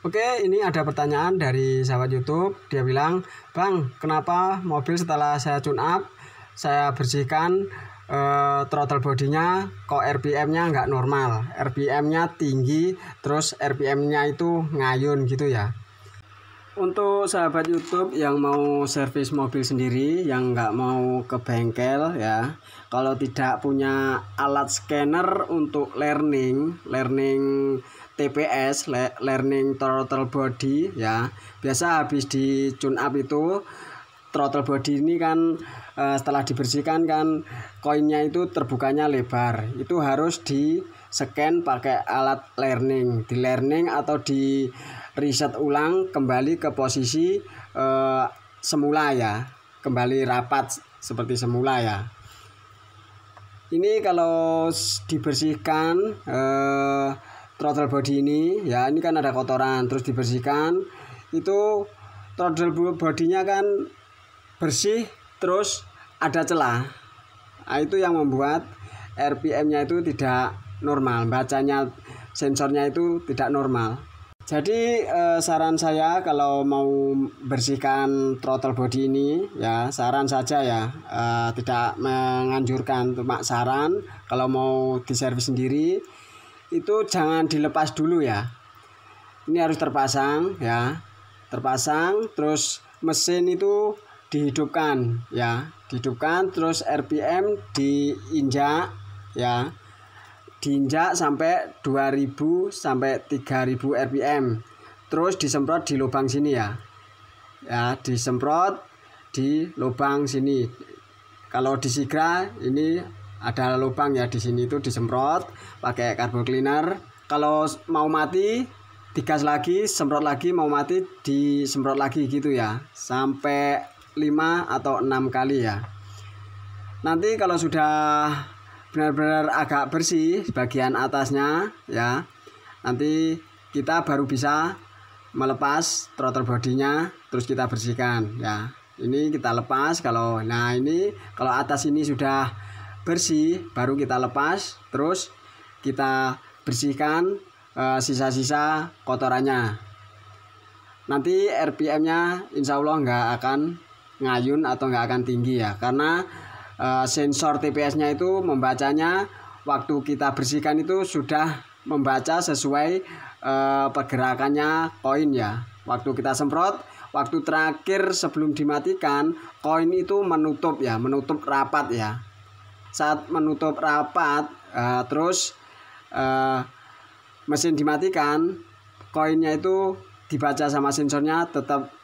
Oke, ini ada pertanyaan dari sahabat YouTube. Dia bilang, "Bang, kenapa mobil setelah saya tune up, saya bersihkan eh, throttle bodinya, kok RPM-nya nggak normal? RPM-nya tinggi, terus RPM-nya itu ngayun gitu ya?" Untuk sahabat YouTube yang mau servis mobil sendiri, yang nggak mau ke bengkel ya, kalau tidak punya alat scanner untuk learning, learning TPS, learning throttle body ya, biasa habis di tune up itu throttle body ini kan e, setelah dibersihkan kan koinnya itu terbukanya lebar itu harus di scan pakai alat learning di learning atau di riset ulang kembali ke posisi e, semula ya kembali rapat seperti semula ya ini kalau dibersihkan e, throttle body ini ya ini kan ada kotoran terus dibersihkan itu throttle bodinya kan bersih terus ada celah nah, itu yang membuat RPM-nya itu tidak normal bacanya sensornya itu tidak normal jadi eh, saran saya kalau mau bersihkan throttle body ini ya saran saja ya eh, tidak menganjurkan cuma saran kalau mau diservis sendiri itu jangan dilepas dulu ya ini harus terpasang ya terpasang terus mesin itu dihidupkan ya dihidupkan terus RPM diinjak ya diinjak sampai 2000 sampai 3000 RPM terus disemprot di lubang sini ya ya disemprot di lubang sini kalau di sigra ini ada lubang ya di sini itu disemprot pakai carbon cleaner kalau mau mati digas lagi semprot lagi mau mati disemprot lagi gitu ya sampai 5 atau 6 kali ya nanti kalau sudah benar-benar agak bersih bagian atasnya ya nanti kita baru bisa melepas throttle bodinya terus kita bersihkan ya ini kita lepas kalau nah ini kalau atas ini sudah bersih baru kita lepas terus kita bersihkan eh, sisa-sisa uh, kotorannya nanti RPM nya insya Allah nggak akan ngayun atau nggak akan tinggi ya karena e, sensor TPS-nya itu membacanya waktu kita bersihkan itu sudah membaca sesuai e, pergerakannya koin ya waktu kita semprot waktu terakhir sebelum dimatikan koin itu menutup ya menutup rapat ya saat menutup rapat e, terus e, mesin dimatikan koinnya itu dibaca sama sensornya tetap